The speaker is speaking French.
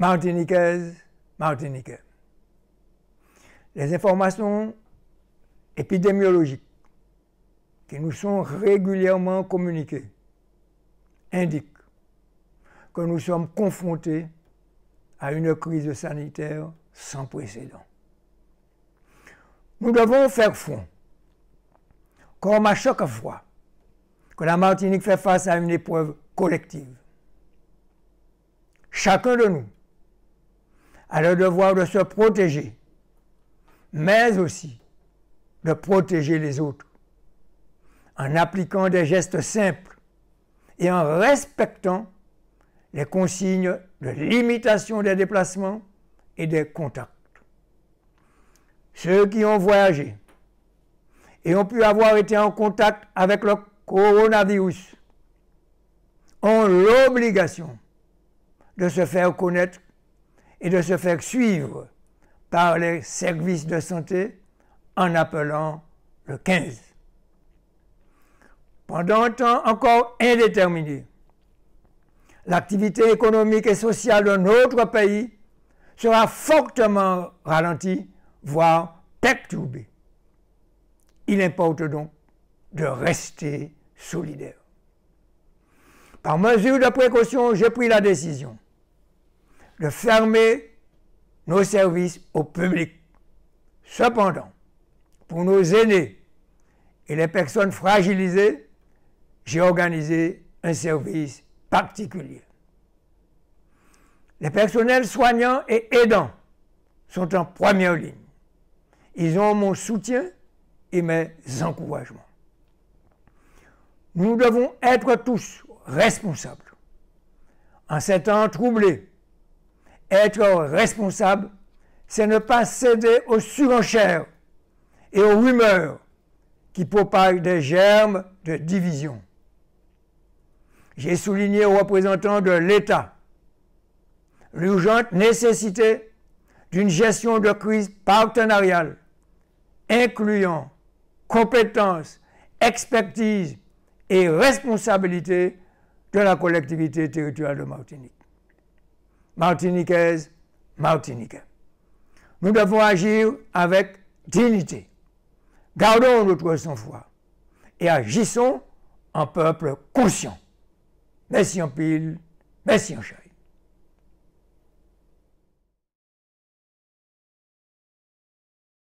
martiniquaise, Martinique. Les informations épidémiologiques qui nous sont régulièrement communiquées indiquent que nous sommes confrontés à une crise sanitaire sans précédent. Nous devons faire front, comme à chaque fois que la Martinique fait face à une épreuve collective. Chacun de nous a le devoir de se protéger, mais aussi de protéger les autres, en appliquant des gestes simples et en respectant les consignes de limitation des déplacements et des contacts. Ceux qui ont voyagé et ont pu avoir été en contact avec le coronavirus ont l'obligation de se faire connaître et de se faire suivre par les services de santé en appelant le 15. Pendant un temps encore indéterminé, l'activité économique et sociale de notre pays sera fortement ralentie, voire perturbée. Il importe donc de rester solidaire. Par mesure de précaution, j'ai pris la décision de fermer nos services au public. Cependant, pour nos aînés et les personnes fragilisées, j'ai organisé un service particulier. Les personnels soignants et aidants sont en première ligne. Ils ont mon soutien et mes encouragements. Nous devons être tous responsables. En ces temps troublés, être responsable, c'est ne pas céder aux surenchères et aux rumeurs qui propagent des germes de division. J'ai souligné aux représentants de l'État l'urgente nécessité d'une gestion de crise partenariale incluant compétences, expertise et responsabilité de la collectivité territoriale de Martinique. Martiniquaises, Martiniquais. Nous devons agir avec dignité. Gardons notre sang-froid et agissons en peuple conscient. Merci en pile, merci en chérie.